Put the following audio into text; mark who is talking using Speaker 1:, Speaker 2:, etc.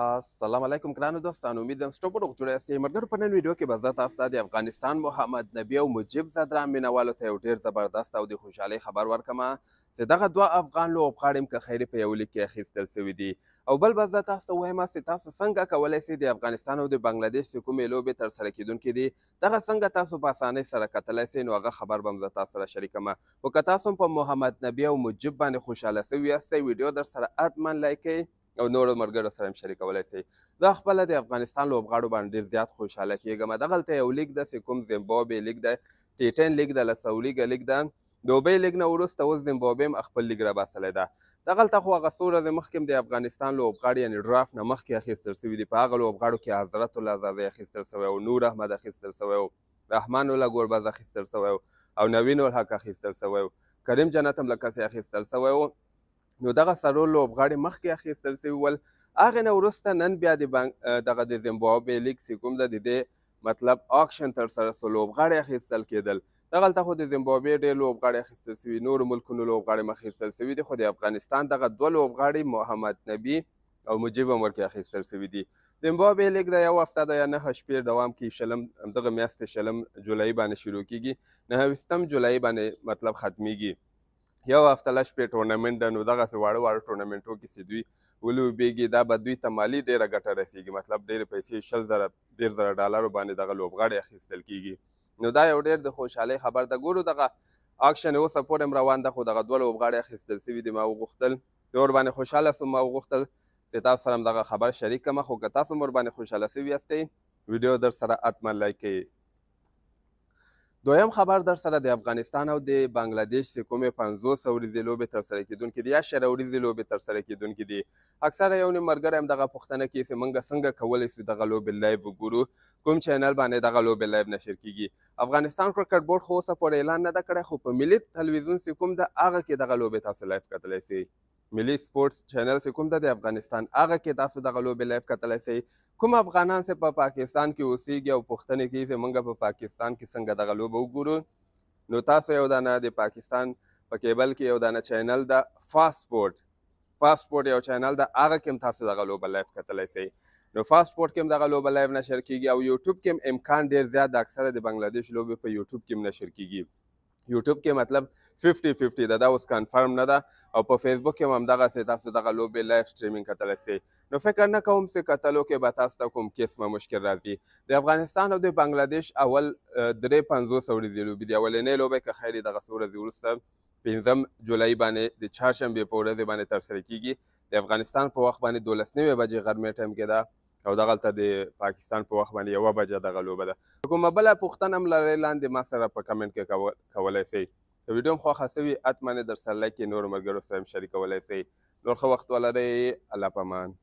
Speaker 1: السلام علیکم ګرانو دوستانو امید یم ستاسو په جوړه سي مرګر په نن ویډیو کې به زه تاسو ته د افغانستان محمد نبی او مجيب زدران مینوالو ته یو ډیر زبردست او د خوشحالي خبر ورکم چې دغه دوه افغان لوب غاړم که خیر په یو لیک کې اخیستل سوی دي او بل به زه تاسو ته وایم چې تاسو څنګه کولی سئ د افغانستان او د بنگلاديش کومې لوبې تر سره کیدونکې دي دغه څنګه تاسو په اسانۍ سره کتلی سئ نو هغه خبر به هم زه تاسو سره شریکم او که تاسو په محمد نبی او مجيب باندې خوشحاله سوي یاستئ ویډیو در سره حتما لایک کړئ او نورو ملګرو سره هم شریکولی سئ زه خپله د افغانستان لوبغاړو باندې ډېر زیات خوشحاله کېږم دغلته یو لیګ داسې کوم زیمبابوې لیګ دی ټیټن لیګ ده لسو لیګه لیګ ده دوبۍ لیګ نه وروسته اوس زیمبابوې هم خپل لیګ راباسلی ده دغلته خو هغه څو ورځې مخکې د افغانستان لوبغاړي یعنې ډرافټ نه مخکې اخیستل شوي دي په هغه لوبغاړو کې حضرت الله زازی اخیستل شوی او نور احمد اخیستل شوی او رحمان الله ګوربز اخیستل شوی او نوین الحق اخیستل شوی کریم جنت هم لکسې اخیستل شوی نو دغه سړو لوبغاړي مخکې اخیستل شوي ول هغې نه وروسته نن بیا د بانک دغه د زیمبابوې لیګ سیکوم ده د دې مطلب آکشن تر سره سو لوبغاړي اخیستل کېدل دغلته خو د زیمبابوې ډېر لوبغاړي اخیستل شوي نورو ملکونو لوبغاړي هم اخیستل شوي دي خو د افغانستان دغه دوه لوبغاړي محمد نبي او مجیب هم ورکې اخیستل شوي دي زیمبابوې لیګ د یو هفته د یا نهه شپې دوام کې شلم همدغه میاشتې شلم جولای باندې شروع کیږي نهویستم جولای باندې مطلب ختمیږي یو هفته لږ شپې ټورنمنت ده نو دغسې واړه واړه ټورنمنټو کې چې دوی ولوبېږي دا به دوی ته مالي ډېره ګټه رسېږي مطلب ډېرې پیسې شل زره ډېر زره ډالرو باندې دغه لوبغاړی اخیستل کېږي نو دا یو ډېر د خوشحالۍ خبر ده ګورو دغه اکشن اوس پورې هم روان ده خو دغه دوه لوبغاړي اخیستل سوي دي ما وغوښتل ور باندې خوشحاله سوم ما وغوښتل چې تاسو سره دغه خبر شریک کړم خو که تاسو هم ور باندې خوشحاله سوي یاستئ ویډیو در سره اتمه لایک کوئ دویم خبر در سره د افغانستان او د بنگلاديش د کومې 500 ورځې لوبې تر سره کیدونکې دي یا شر ورځې لوبې تر سره کیدونکې دي اکثره یو نه مرګره هم دغه پښتنه کې چې منګه څنګه کولای شو دغه لوبې لایو وګورو کوم چینل باندې دغه لوبې لایو نشر کیږي افغانستان کرکټ بورډ خو اوسه پورې اعلان نه کړی خو په ملي تلویزیون سې کوم د هغه کې دغه لوبې تاسو لایو کتلی شئ ملي سپورتس چینل چې کوم د افغانستان هغه کې تاسو دغه لوبې لایف کتلی سئ کوم افغانان چې په پاکستان کې اوسیږي او پوښتنې کوي چې موږ په پاکستان کې څنګه دغه لوبه وګورو نو تاسو یو دانه د پاکستان په کیبل کې یو دانه چینل د فاست سپورت فاست سپورت یو چینل د هغه کې هم تاسو دغه لوبه لایف کتلی سئ نو فاست سپورت کې هم دغه لوبه لایف نشر کیږي او یوټیوب کې هم امکان ډیر زیات د اکثره د بنگلاديش لوبې په یوټیوب کې هم نشر کیږي یوټیوب کې مطلب 50 50 ده دا اوس کنفرم نه ده او په فیسبوک کې هم دغه سي تاسو دغه لوبې لایف سټریمینګ کتلی سي نو فکر نه کوم چې کتلو کې به تاسو ته کوم قسمه مشکل راځي د افغانستان او د بنگلاديش اول درې پنځوس ورځې لوبې دي اولنۍ لوبې که خیر دغه څو ورځې وروسته پنځم جولای باندې د چهارشنبې په ورځ باندې ترسره کیږي د افغانستان په وخت باندې دولس نوي بجې غرمې ټایم کې ده او دغلته د پاکستان په وخت باندې یوه بجه دغه لوبه ده کومه بله پوښتنه هم لرئ لاندې ما سره په کمنټ کې کولی سئ که ویډیو هم خوښه سوي حتما یې درسره لایک کړئ نورو ملګرو سره هم شریکولی سئ نور ښه وخت ولرئ الله په امان